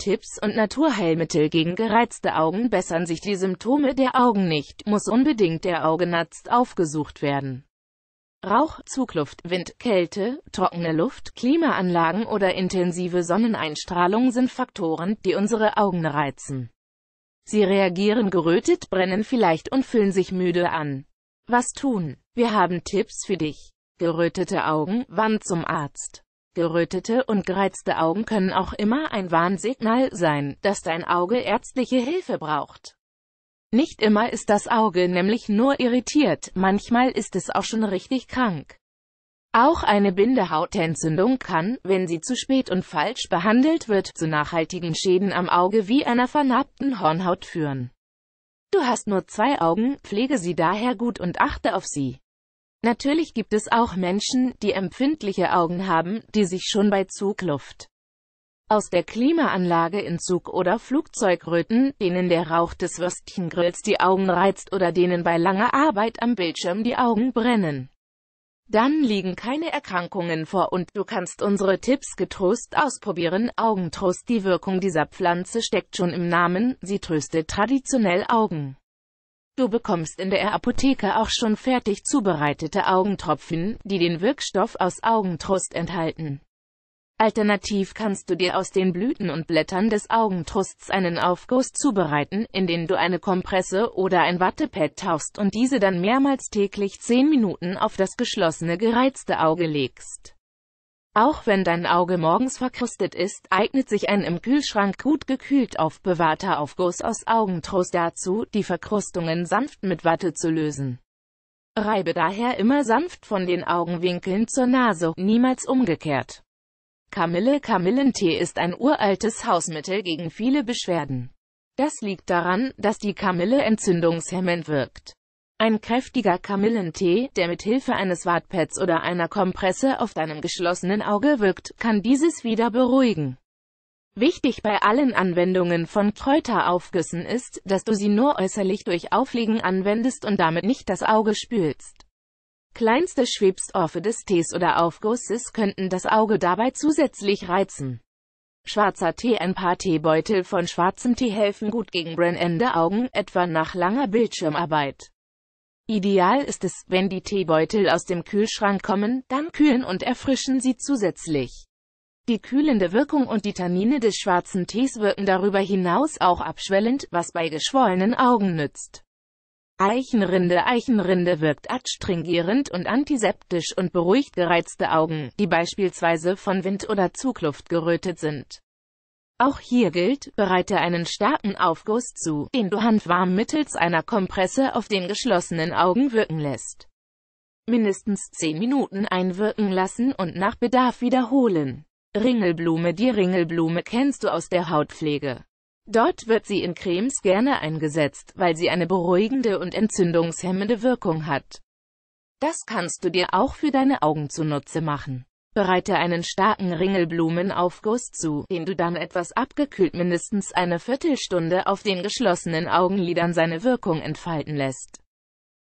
Tipps und Naturheilmittel gegen gereizte Augen bessern sich die Symptome der Augen nicht, muss unbedingt der Augenarzt aufgesucht werden. Rauch, Zugluft, Wind, Kälte, trockene Luft, Klimaanlagen oder intensive Sonneneinstrahlung sind Faktoren, die unsere Augen reizen. Sie reagieren gerötet, brennen vielleicht und fühlen sich müde an. Was tun? Wir haben Tipps für dich. Gerötete Augen, wann zum Arzt? Gerötete und gereizte Augen können auch immer ein Warnsignal sein, dass dein Auge ärztliche Hilfe braucht. Nicht immer ist das Auge nämlich nur irritiert, manchmal ist es auch schon richtig krank. Auch eine Bindehautentzündung kann, wenn sie zu spät und falsch behandelt wird, zu nachhaltigen Schäden am Auge wie einer vernarbten Hornhaut führen. Du hast nur zwei Augen, pflege sie daher gut und achte auf sie. Natürlich gibt es auch Menschen, die empfindliche Augen haben, die sich schon bei Zugluft aus der Klimaanlage in Zug- oder Flugzeug röten, denen der Rauch des Würstchengrills die Augen reizt oder denen bei langer Arbeit am Bildschirm die Augen brennen. Dann liegen keine Erkrankungen vor und du kannst unsere Tipps getrost ausprobieren. Augentrost Die Wirkung dieser Pflanze steckt schon im Namen, sie tröstet traditionell Augen. Du bekommst in der Apotheke auch schon fertig zubereitete Augentropfen, die den Wirkstoff aus Augentrust enthalten. Alternativ kannst du dir aus den Blüten und Blättern des Augentrusts einen Aufguss zubereiten, in den du eine Kompresse oder ein Wattepad tauchst und diese dann mehrmals täglich 10 Minuten auf das geschlossene gereizte Auge legst. Auch wenn dein Auge morgens verkrustet ist, eignet sich ein im Kühlschrank gut gekühlt aufbewahrter Aufguss aus Augentrost dazu, die Verkrustungen sanft mit Watte zu lösen. Reibe daher immer sanft von den Augenwinkeln zur Nase, niemals umgekehrt. Kamille Kamillentee ist ein uraltes Hausmittel gegen viele Beschwerden. Das liegt daran, dass die Kamille entzündungshemmend wirkt. Ein kräftiger Kamillentee, der mit Hilfe eines Wattpads oder einer Kompresse auf deinem geschlossenen Auge wirkt, kann dieses wieder beruhigen. Wichtig bei allen Anwendungen von Kräuteraufgüssen ist, dass du sie nur äußerlich durch Auflegen anwendest und damit nicht das Auge spülst. Kleinste Schwebstorfe des Tees oder Aufgusses könnten das Auge dabei zusätzlich reizen. Schwarzer Tee Ein paar Teebeutel von schwarzem Tee helfen gut gegen brennende Augen, etwa nach langer Bildschirmarbeit. Ideal ist es, wenn die Teebeutel aus dem Kühlschrank kommen, dann kühlen und erfrischen sie zusätzlich. Die kühlende Wirkung und die Tannine des schwarzen Tees wirken darüber hinaus auch abschwellend, was bei geschwollenen Augen nützt. Eichenrinde Eichenrinde wirkt adstringierend und antiseptisch und beruhigt gereizte Augen, die beispielsweise von Wind oder Zugluft gerötet sind. Auch hier gilt, bereite einen starken Aufguss zu, den du handwarm mittels einer Kompresse auf den geschlossenen Augen wirken lässt. Mindestens 10 Minuten einwirken lassen und nach Bedarf wiederholen. Ringelblume Die Ringelblume kennst du aus der Hautpflege. Dort wird sie in Cremes gerne eingesetzt, weil sie eine beruhigende und entzündungshemmende Wirkung hat. Das kannst du dir auch für deine Augen zunutze machen. Bereite einen starken Ringelblumenaufguss zu, den du dann etwas abgekühlt mindestens eine Viertelstunde auf den geschlossenen Augenlidern seine Wirkung entfalten lässt.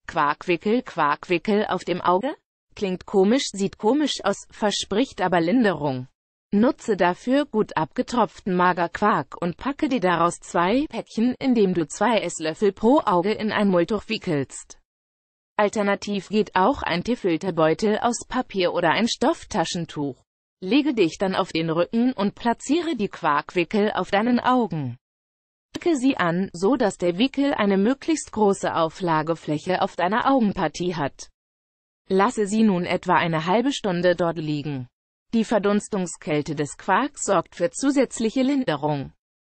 Quarkwickel, Quarkwickel auf dem Auge? Klingt komisch, sieht komisch aus, verspricht aber Linderung. Nutze dafür gut abgetropften Magerquark und packe dir daraus zwei Päckchen, indem du zwei Esslöffel pro Auge in ein Multuch wickelst. Alternativ geht auch ein Tefilterbeutel aus Papier oder ein Stofftaschentuch. Lege dich dann auf den Rücken und platziere die Quarkwickel auf deinen Augen. Drücke sie an, so dass der Wickel eine möglichst große Auflagefläche auf deiner Augenpartie hat. Lasse sie nun etwa eine halbe Stunde dort liegen. Die Verdunstungskälte des Quarks sorgt für zusätzliche Linderung.